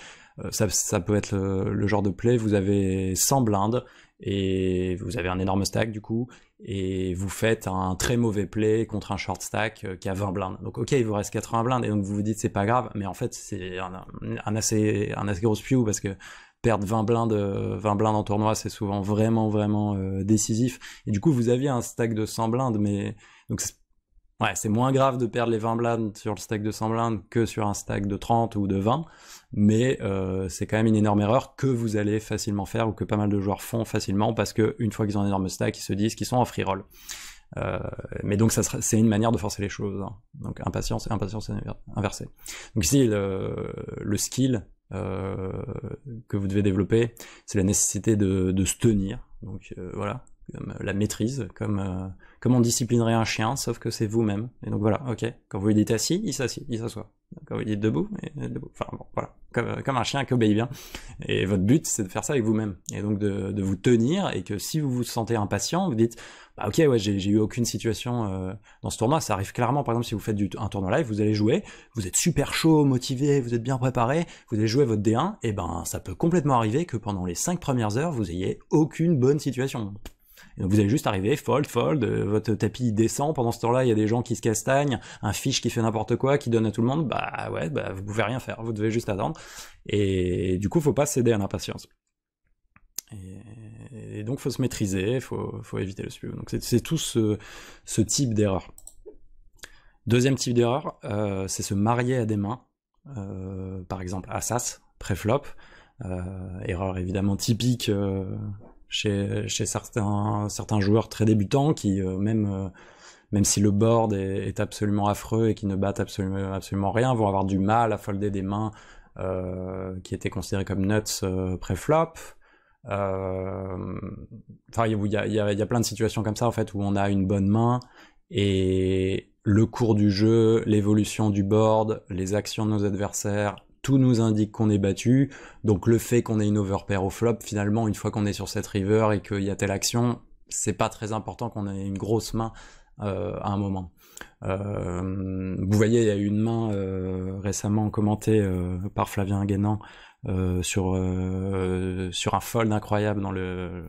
Speaker 1: ça, peut être le, le, genre de play. Vous avez 100 blindes et vous avez un énorme stack du coup, et vous faites un très mauvais play contre un short stack euh, qui a 20 blindes. Donc ok, il vous reste 80 blindes, et donc vous vous dites c'est pas grave, mais en fait c'est un, assez, un assez gros spew parce que perdre 20 blindes, 20 euh, blindes en tournoi, c'est souvent vraiment, vraiment euh, décisif. Et du coup, vous aviez un stack de 100 blindes, mais donc ouais, c'est moins grave de perdre les 20 blindes sur le stack de 100 blindes que sur un stack de 30 ou de 20 mais euh, c'est quand même une énorme erreur que vous allez facilement faire ou que pas mal de joueurs font facilement parce que une fois qu'ils ont un énorme stack, ils se disent qu'ils sont en free roll. Euh, mais donc c'est une manière de forcer les choses. Hein. Donc impatience et impatience inversée. Donc ici le, le skill euh, que vous devez développer, c'est la nécessité de, de, se tenir. Donc euh, voilà, la maîtrise, comme, euh, on disciplinerait un chien, sauf que c'est vous-même. Et donc voilà, ok. Quand vous lui dites assis, il il s'assoit vous dites debout, et enfin bon, voilà, euh, comme, un chien qui obéit bien. Et votre but, c'est de faire ça avec vous-même. Et donc de, de, vous tenir, et que si vous vous sentez impatient, vous dites, bah ok, ouais, j'ai eu aucune situation euh, dans ce tournoi. Ça arrive clairement, par exemple, si vous faites du, un tournoi live, vous allez jouer, vous êtes super chaud, motivé, vous êtes bien préparé, vous allez jouer votre D1, et ben ça peut complètement arriver que pendant les 5 premières heures, vous ayez aucune bonne situation. Vous allez juste arriver, fold, fold, euh, votre tapis descend, pendant ce temps-là, il y a des gens qui se castagnent, un fiche qui fait n'importe quoi, qui donne à tout le monde, bah ouais, bah vous pouvez rien faire, vous devez juste attendre. Et du coup, faut pas céder à l'impatience. Et, donc, faut se maîtriser, faut, faut éviter le spew. Donc, c'est tout ce, type d'erreur. Deuxième type d'erreur, euh, c'est se marier à des mains. Euh, par exemple, Assas, préflop. Euh, erreur évidemment typique chez, certains, certains joueurs très débutants qui, euh, même, euh, même si le board est, absolument affreux et qui ne battent absolument, rien, vont avoir du mal à folder des mains euh, qui étaient considérées comme nuts pré-flop. Enfin, il y a, y a plein de situations comme ça en fait où on a une bonne main et le cours du jeu, l'évolution du board, les actions de nos adversaires, tout nous indique qu'on est battu. Donc le fait qu'on ait une overpair au flop, finalement, une fois qu'on est sur cette river et qu'il y a telle action, c'est pas très important qu'on ait une grosse main euh, à un moment. Euh, vous voyez, il y a eu une main euh, récemment commentée par Flavien Guénan sur, sur un fold incroyable dans le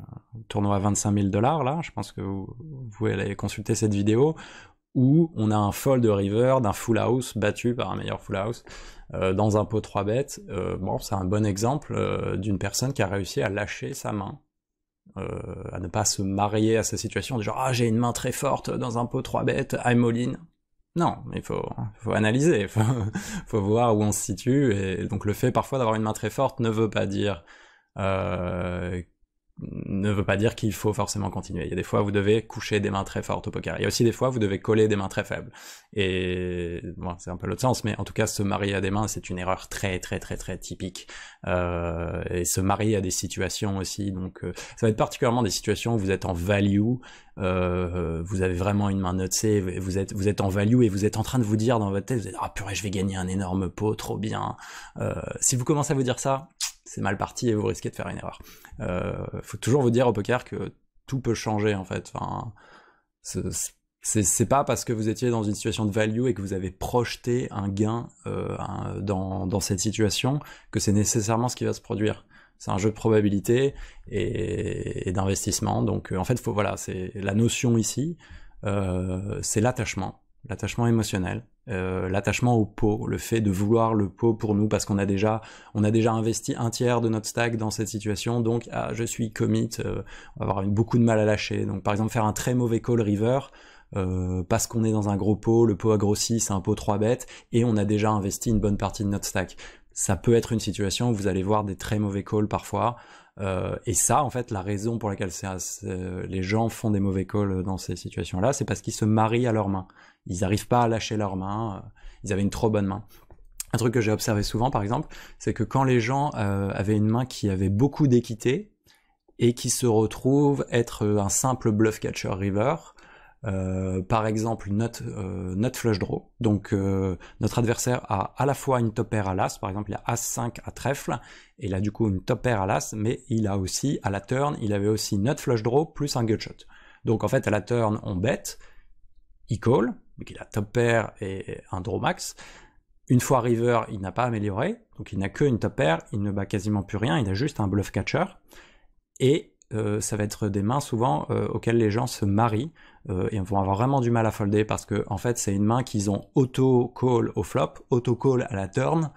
Speaker 1: tournoi à 25 000 dollars, là, je pense que vous, vous allez consulter cette vidéo, où on a un fold river d'un full house battu par un meilleur full house euh, dans un pot 3 bêtes. Euh, bon, c'est un bon exemple euh, d'une personne qui a réussi à lâcher sa main, à ne pas se marier à sa situation, en genre Ah, j'ai une main très forte dans un pot 3 bêtes, I'm all in. Non, il faut, faut analyser, il faut, faut, voir où on se situe. Et donc, le fait parfois d'avoir une main très forte ne veut pas dire ne veut pas dire qu'il faut forcément continuer. Il y a des fois où vous devez coucher des mains très fortes au poker. Il y a aussi des fois où vous devez coller des mains très faibles. Et bon, c'est un peu l'autre sens, mais en tout cas, se marier à des mains, c'est une erreur très très très très typique. Euh, et se marier à des situations aussi, donc euh, ça va être particulièrement des situations où vous êtes en value, euh, vous avez vraiment une main notée, vous êtes vous êtes en value et vous êtes en train de vous dire dans votre tête, vous êtes ah purée, je vais gagner un énorme pot, trop bien. si vous commencez à vous dire ça, c'est mal parti et vous risquez de faire une erreur. Il euh, faut toujours vous dire au poker que tout peut changer en fait. Enfin, c'est pas parce que vous étiez dans une situation de value et que vous avez projeté un gain euh, dans, cette situation que c'est nécessairement ce qui va se produire. C'est un jeu de probabilité et, d'investissement. Donc euh, en fait, faut, voilà, c'est la notion ici, c'est l'attachement, l'attachement émotionnel. Euh, l'attachement au pot, le fait de vouloir le pot pour nous parce qu'on a déjà on a déjà investi un tiers de notre stack dans cette situation, donc ah, je suis commit, euh, on va avoir beaucoup de mal à lâcher. Donc par exemple faire un très mauvais call river euh, parce qu'on est dans un gros pot, le pot a grossi, c'est un pot 3 bêtes et on a déjà investi une bonne partie de notre stack. Ça peut être une situation où vous allez voir des très mauvais calls parfois. et ça, en fait, la raison pour laquelle les gens font des mauvais calls dans ces situations-là, c'est parce qu'ils se marient à leurs mains. Ils n'arrivent pas à lâcher leur main. Euh, ils avaient une trop bonne main. Un truc que j'ai observé souvent, par exemple, c'est que quand les gens euh, avaient une main qui avait beaucoup d'équité et qui se retrouve être euh, un simple bluff catcher river, par exemple notre, flush draw. Donc notre adversaire a à la fois une top pair à l'as, par exemple il a as 5 à trèfle, et il a du coup une top pair à l'as, mais il a aussi à la turn, il avait aussi notre flush draw plus un gutshot. Donc en fait à la turn on bet, il call, donc il top pair et un draw max. Une fois river, il n'a pas amélioré, donc il n'a que une top pair, il ne bat quasiment plus rien, il a juste un bluff catcher. Et euh, ça va être des mains souvent euh, auxquelles les gens se marient euh, et vont avoir vraiment du mal à folder parce que en fait c'est une main qu'ils ont auto-call au flop, auto-call à la turn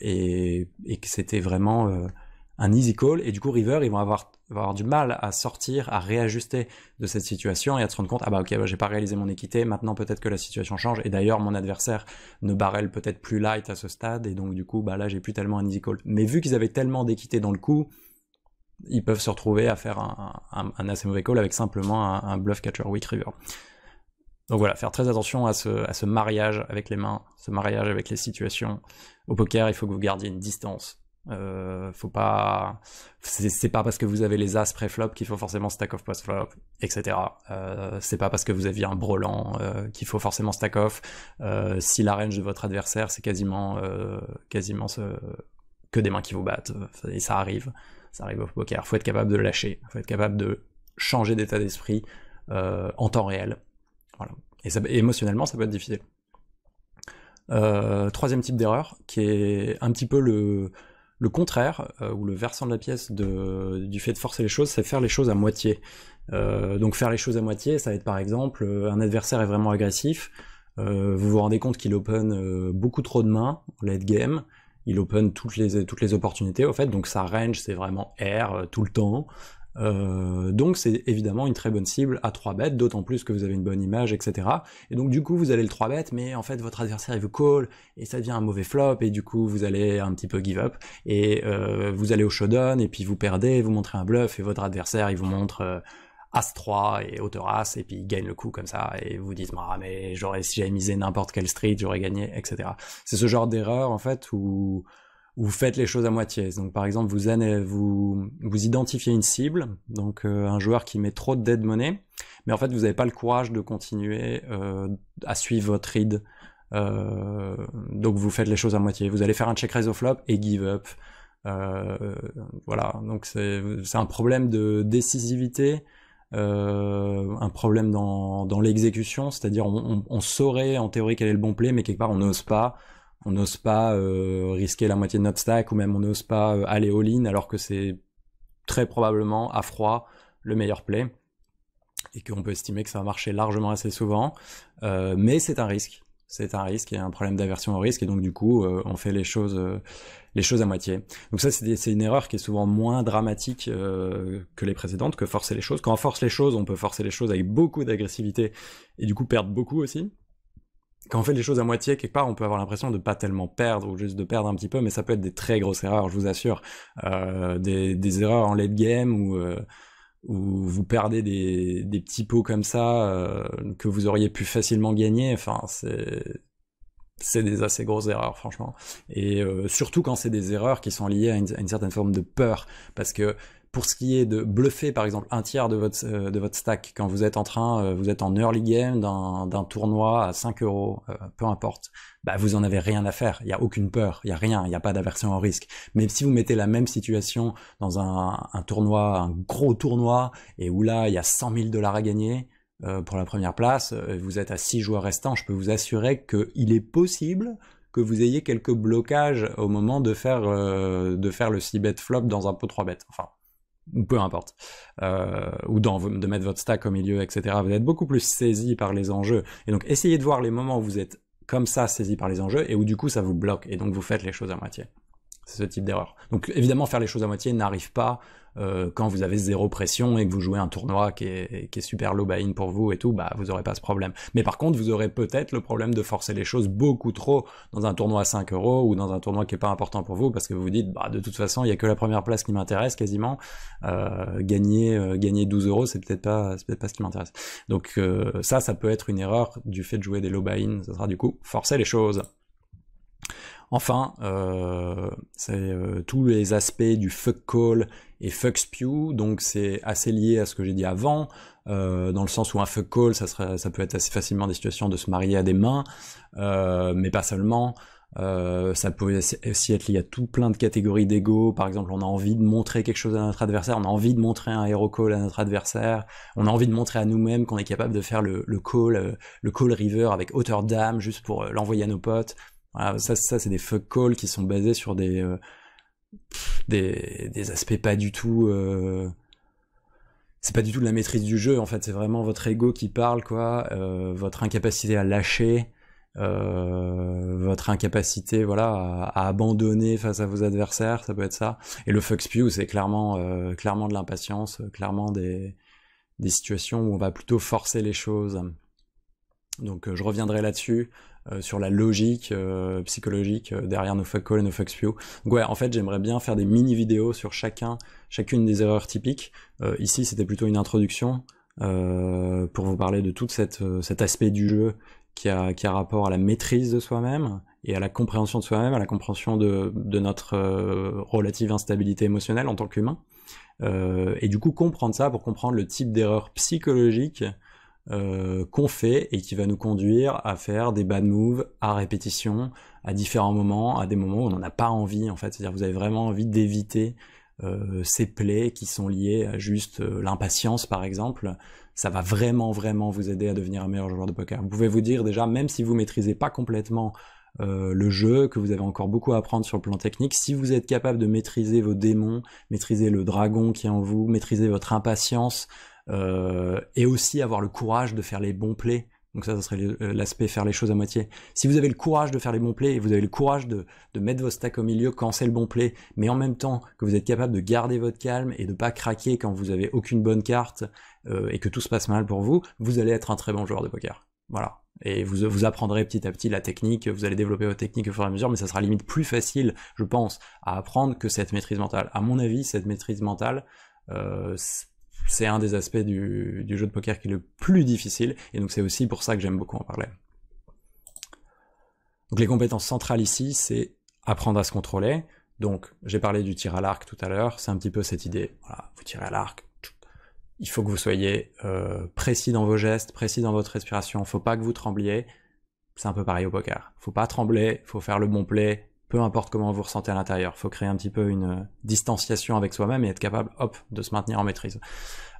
Speaker 1: et, et que c'était vraiment un easy call et du coup river ils vont avoir va avoir du mal à sortir, à réajuster de cette situation et à se rendre compte, ah bah ok, bah, j'ai pas réalisé mon équité, maintenant peut-être que la situation change, et d'ailleurs mon adversaire ne barrel peut-être plus light à ce stade, et donc du coup, bah là j'ai plus tellement un easy call. Mais vu qu'ils avaient tellement d'équité dans le coup, ils peuvent se retrouver à faire un, assez mauvais call avec simplement un, bluff catcher weak river. Donc voilà, faire très attention à ce mariage avec les mains, ce mariage avec les situations. Au poker, il faut que vous gardiez une distance euh, faut pas, c'est pas parce que vous avez les as pré-flop qu'il faut forcément stack off post-flop, etc. Euh, c'est pas parce que vous aviez un brelan euh, qu'il faut forcément stack off. si la range de votre adversaire, c'est quasiment, quasiment que des mains qui vous battent, et ça arrive, ça arrive au poker. Faut être capable de lâcher, faut être capable de changer d'état d'esprit en temps réel. Voilà. Et, ça, émotionnellement, ça peut être difficile. troisième type d'erreur, qui est un petit peu le, le contraire, euh, ou le versant de la pièce du fait de forcer les choses, c'est faire les choses à moitié. Euh, donc faire les choses à moitié, ça va être par exemple, euh, un adversaire est vraiment agressif, vous vous rendez compte qu'il open beaucoup trop de mains, late game, il open toutes les, toutes les opportunités, au fait, donc sa range c'est vraiment air tout le temps, euh, donc c'est évidemment une très bonne cible à 3 bêtes, d'autant plus que vous avez une bonne image, etc. Et donc du coup vous allez le 3 bêtes, mais en fait votre adversaire il vous call, et ça devient un mauvais flop, et du coup vous allez un petit peu give up, et euh, vous allez au showdown, et puis vous perdez, vous montrez un bluff, et votre adversaire il vous montre... Euh, As 3 et hauteur As, et puis il gagne le coup comme ça, et vous dites, ah, mais j'aurais, si j'avais misé n'importe quelle street, j'aurais gagné, etc. C'est ce genre d'erreur, en fait, où vous faites les choses à moitié. Donc par exemple, vous, vous, vous identifiez une cible, donc euh, un joueur qui met trop de dead money, mais en fait vous n'avez pas le courage de continuer euh, à suivre votre read. Euh, donc vous faites les choses à moitié. Vous allez faire un check raise au flop et give up. voilà, donc c'est un problème de décisivité, un problème dans, l'exécution, c'est-à-dire on, on, saurait en théorie quel est le bon play, mais quelque part on n'ose pas on n'ose pas euh, risquer la moitié de notre stack ou même on n'ose pas euh, aller all-in alors que c'est très probablement à froid le meilleur play et qu'on peut estimer que ça va marcher largement assez souvent. Euh, mais c'est un risque. C'est un risque et un problème d'aversion au risque et donc du coup on fait les choses, les choses à moitié. Donc ça c'est une erreur qui est souvent moins dramatique que les précédentes, que forcer les choses. Quand on force les choses, on peut forcer les choses avec beaucoup d'agressivité et du coup perdre beaucoup aussi quand on fait les choses à moitié, quelque part, on peut avoir l'impression de pas tellement perdre ou juste de perdre un petit peu, mais ça peut être des très grosses erreurs, je vous assure. Euh, des, erreurs en late game ou euh, où vous perdez des, petits pots comme ça euh, que vous auriez pu facilement gagner. Enfin, c'est des assez grosses erreurs, franchement. Et surtout quand c'est des erreurs qui sont liées à une, à une certaine forme de peur, parce que pour ce qui est de bluffer par exemple un tiers de votre, euh, de votre stack quand vous êtes en train, euh, vous êtes en early game d'un tournoi à 5 euros, euh, peu importe, bah vous en avez rien à faire, il n'y a aucune peur, il n'y a rien, il n'y a pas d'aversion au risque. Mais si vous mettez la même situation dans un, un tournoi, un gros tournoi, et où là il y a 100 000 dollars à gagner, pour la première place, vous êtes à 6 joueurs restants, je peux vous assurer qu'il est possible que vous ayez quelques blocages au moment de faire, de faire le 6 bet flop dans un pot 3 bet. Enfin, ou peu importe, euh, ou dans, de mettre votre stack au milieu, etc. Vous êtes beaucoup plus saisi par les enjeux. Et donc, essayez de voir les moments où vous êtes comme ça saisi par les enjeux et où du coup ça vous bloque et donc vous faites les choses à moitié. C'est ce type d'erreur. Donc évidemment, faire les choses à moitié n'arrive pas euh, quand vous avez zéro pression et que vous jouez un tournoi qui est, super low buy-in pour vous et tout, bah vous aurez pas ce problème. Mais par contre, vous aurez peut-être le problème de forcer les choses beaucoup trop dans un tournoi à 5 euros ou dans un tournoi qui est pas important pour vous parce que vous vous dites, bah, de toute façon, il y a que la première place qui m'intéresse quasiment. Euh, gagner euh, gagner 12 euros, c'est peut-être pas peut-être pas ce qui m'intéresse. Donc ça, ça peut être une erreur du fait de jouer des low buy-in. Ça sera du coup forcer les choses. Enfin, euh, c'est euh, tous les aspects du fuck call et fuck spew, donc c'est assez lié à ce que j'ai dit avant, euh, dans le sens où un fuck call, ça, peut être assez facilement des situations de se marier à des mains, mais pas seulement. ça peut aussi être lié à tout plein de catégories d'ego. Par exemple, on a envie de montrer quelque chose à notre adversaire, on a envie de montrer un hero call à notre adversaire, on a envie de montrer à nous-mêmes qu'on est capable de faire le, call, le call river avec hauteur d'âme juste pour l'envoyer à nos potes. Voilà, ça, ça c'est des fuck calls qui sont basés sur des, euh, des, aspects pas du tout. Euh, c'est pas du tout de la maîtrise du jeu, en fait. C'est vraiment votre ego qui parle, quoi. Euh, votre incapacité à lâcher. votre incapacité voilà à, abandonner face à vos adversaires ça peut être ça et le fuck spew c'est clairement clairement de l'impatience clairement des, des situations où on va plutôt forcer les choses donc euh, je reviendrai là-dessus, euh, sur la logique euh, psychologique derrière nos fuck et nos fuck Donc ouais, en fait j'aimerais bien faire des mini-vidéos sur chacun, chacune des erreurs typiques. ici c'était plutôt une introduction pour vous parler de tout cet aspect du jeu qui a, rapport à la maîtrise de soi-même et à la compréhension de soi-même, à la compréhension de, de notre relative instabilité émotionnelle en tant qu'humain. et du coup comprendre ça pour comprendre le type d'erreur psychologique euh, qu'on fait et qui va nous conduire à faire des bad moves à répétition, à différents moments, à des moments où on n'en a pas envie en fait. C'est-à-dire vous avez vraiment envie d'éviter euh, ces plaies qui sont liées à juste euh, l'impatience par exemple. Ça va vraiment vraiment vous aider à devenir un meilleur joueur de poker. Vous pouvez vous dire déjà, même si vous maîtrisez pas complètement euh, le jeu, que vous avez encore beaucoup à apprendre sur le plan technique. Si vous êtes capable de maîtriser vos démons, maîtriser le dragon qui est en vous, maîtriser votre impatience, euh, et aussi avoir le courage de faire les bons plays. Donc ça, ça serait euh, l'aspect faire les choses à moitié. Si vous avez le courage de faire les bons plays et vous avez le courage de, de mettre vos stacks au milieu quand c'est le bon play, mais en même temps que vous êtes capable de garder votre calme et de pas craquer quand vous avez aucune bonne carte euh, et que tout se passe mal pour vous, vous allez être un très bon joueur de poker. Voilà. Et vous, vous apprendrez petit à petit la technique, vous allez développer votre technique au fur et à mesure, mais ça sera limite plus facile, je pense, à apprendre que cette maîtrise mentale. À mon avis, cette maîtrise mentale, euh, c'est un des aspects du, jeu de poker qui est le plus difficile, et donc c'est aussi pour ça que j'aime beaucoup en parler. Donc les compétences centrales ici, c'est apprendre à se contrôler. Donc j'ai parlé du tir à l'arc tout à l'heure, c'est un petit peu cette idée, vous tirez à l'arc, il faut que vous soyez euh, précis dans vos gestes, précis dans votre respiration, faut pas que vous trembliez, c'est un peu pareil au poker. Faut pas trembler, faut faire le bon play, peu importe comment vous ressentez à l'intérieur. il Faut créer un petit peu une euh, distanciation avec soi-même et être capable, hop, de se maintenir en maîtrise.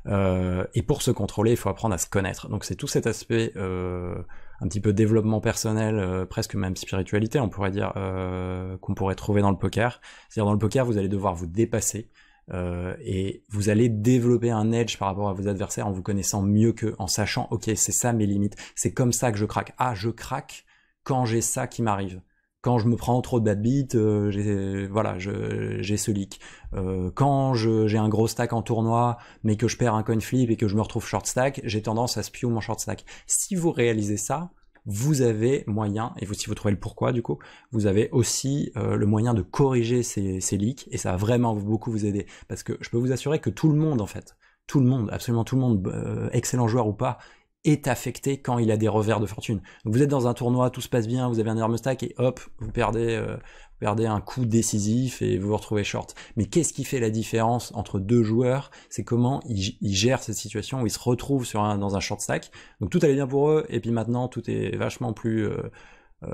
Speaker 1: Euh, et pour se contrôler, il faut apprendre à se connaître. Donc c'est tout cet aspect euh, un petit peu développement personnel, presque même spiritualité, on pourrait dire, qu'on pourrait trouver dans le poker. C'est-à-dire dans le poker, vous allez devoir vous dépasser. et vous allez développer un edge par rapport à vos adversaires en vous connaissant mieux qu'eux, en sachant, ok, c'est ça mes limites, c'est comme ça que je craque. Ah, je craque quand j'ai ça qui m'arrive. Quand je me prends trop de bad beats, euh, j'ai voilà, j'ai ce leak. Euh, quand j'ai un gros stack en tournoi, mais que je perds un coin flip et que je me retrouve short stack, j'ai tendance à spew mon short stack. Si vous réalisez ça, vous avez moyen, et vous, si vous trouvez le pourquoi du coup, vous avez aussi euh, le moyen de corriger ces, leaks, et ça va vraiment beaucoup vous aider. Parce que je peux vous assurer que tout le monde en fait, tout le monde, absolument tout le monde, excellent joueur ou pas, est affecté quand il a des revers de fortune. vous êtes dans un tournoi, tout se passe bien, vous avez un énorme stack et hop, vous perdez, euh, perdez un coup décisif et vous vous retrouvez short. Mais qu'est-ce qui fait la différence entre deux joueurs C'est comment ils, gèrent cette situation où ils se retrouvent sur un, dans un short stack. Donc tout allait bien pour eux et puis maintenant tout est vachement plus euh, euh,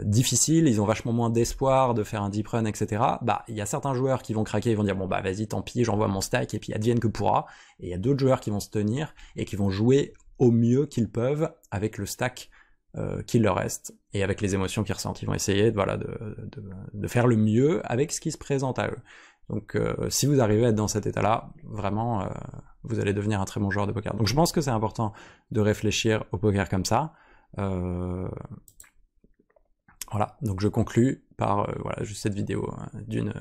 Speaker 1: difficile, ils ont vachement moins d'espoir de faire un deep run, etc. Bah, il y a certains joueurs qui vont craquer, ils vont dire bon bah vas-y, tant pis, j'envoie mon stack et puis advienne que pourra. Et il y a d'autres joueurs qui vont se tenir et qui vont jouer au mieux qu'ils peuvent avec le stack euh, qu'il leur reste et avec les émotions qu'ils ressentent. Ils vont essayer voilà, de, de, de, faire le mieux avec ce qui se présente à eux. Donc euh, si vous arrivez à être dans cet état-là, vraiment, euh, vous allez devenir un très bon joueur de poker. Donc je pense que c'est important de réfléchir au poker comme ça. Euh, voilà, donc je conclue par voilà, juste cette vidéo hein, d'une d'une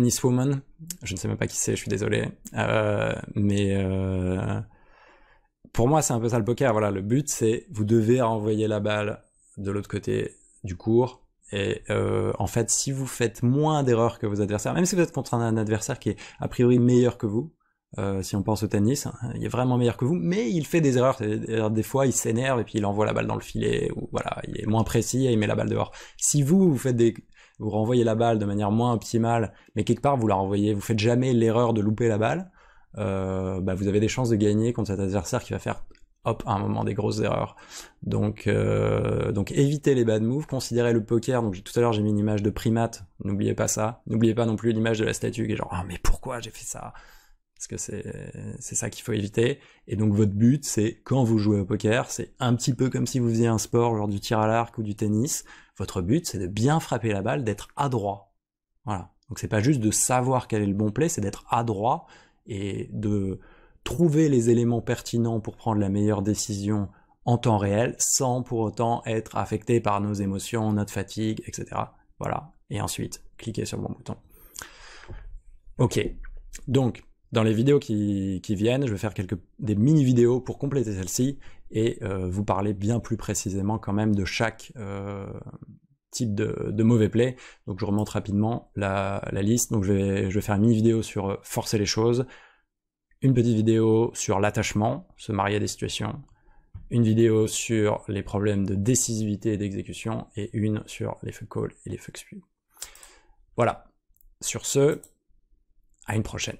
Speaker 1: tenniswoman. Je ne sais même pas qui c'est, je suis désolé. mais pour moi, c'est un peu ça le poker. Voilà, le but, c'est vous devez renvoyer la balle de l'autre côté du cours. Et euh, en fait, si vous faites moins d'erreurs que vos adversaires, même si vous êtes contre un adversaire qui est a priori meilleur que vous, euh, si on pense au tennis, hein, il est vraiment meilleur que vous, mais il fait des erreurs. Des fois, il s'énerve et puis il envoie la balle dans le filet, ou voilà, il est moins précis et il met la balle dehors. Si vous, vous faites des, vous renvoyez la balle de manière moins optimale, mais quelque part vous la renvoyez, vous faites jamais l'erreur de louper la balle, euh, bah vous avez des chances de gagner contre cet adversaire qui va faire hop à un moment des grosses erreurs. Donc, euh, donc évitez les bad moves, considérez le poker. Donc tout à l'heure j'ai mis une image de primate, n'oubliez pas ça. N'oubliez pas non plus l'image de la statue qui est genre ah mais pourquoi j'ai fait ça Parce que c'est c'est ça qu'il faut éviter. Et donc votre but c'est quand vous jouez au poker, c'est un petit peu comme si vous faisiez un sport genre du tir à l'arc ou du tennis. Votre but c'est de bien frapper la balle, d'être adroit. Voilà. Donc c'est pas juste de savoir quel est le bon play, c'est d'être adroit et de trouver les éléments pertinents pour prendre la meilleure décision en temps réel sans pour autant être affecté par nos émotions, notre fatigue, etc. Voilà. Et ensuite, cliquez sur mon bouton. Ok. Donc, dans les vidéos qui, viennent, je vais faire quelques, des mini-vidéos pour compléter celle-ci et euh, vous parler bien plus précisément quand même de chaque, euh, type de, mauvais play. Donc je remonte rapidement la, liste. Donc je vais, faire une mini vidéo sur euh, forcer les choses, une petite vidéo sur l'attachement, se marier à des situations, une vidéo sur les problèmes de décisivité et d'exécution, et une sur les fuck calls et les fucks spew. Voilà. Sur ce, à une prochaine.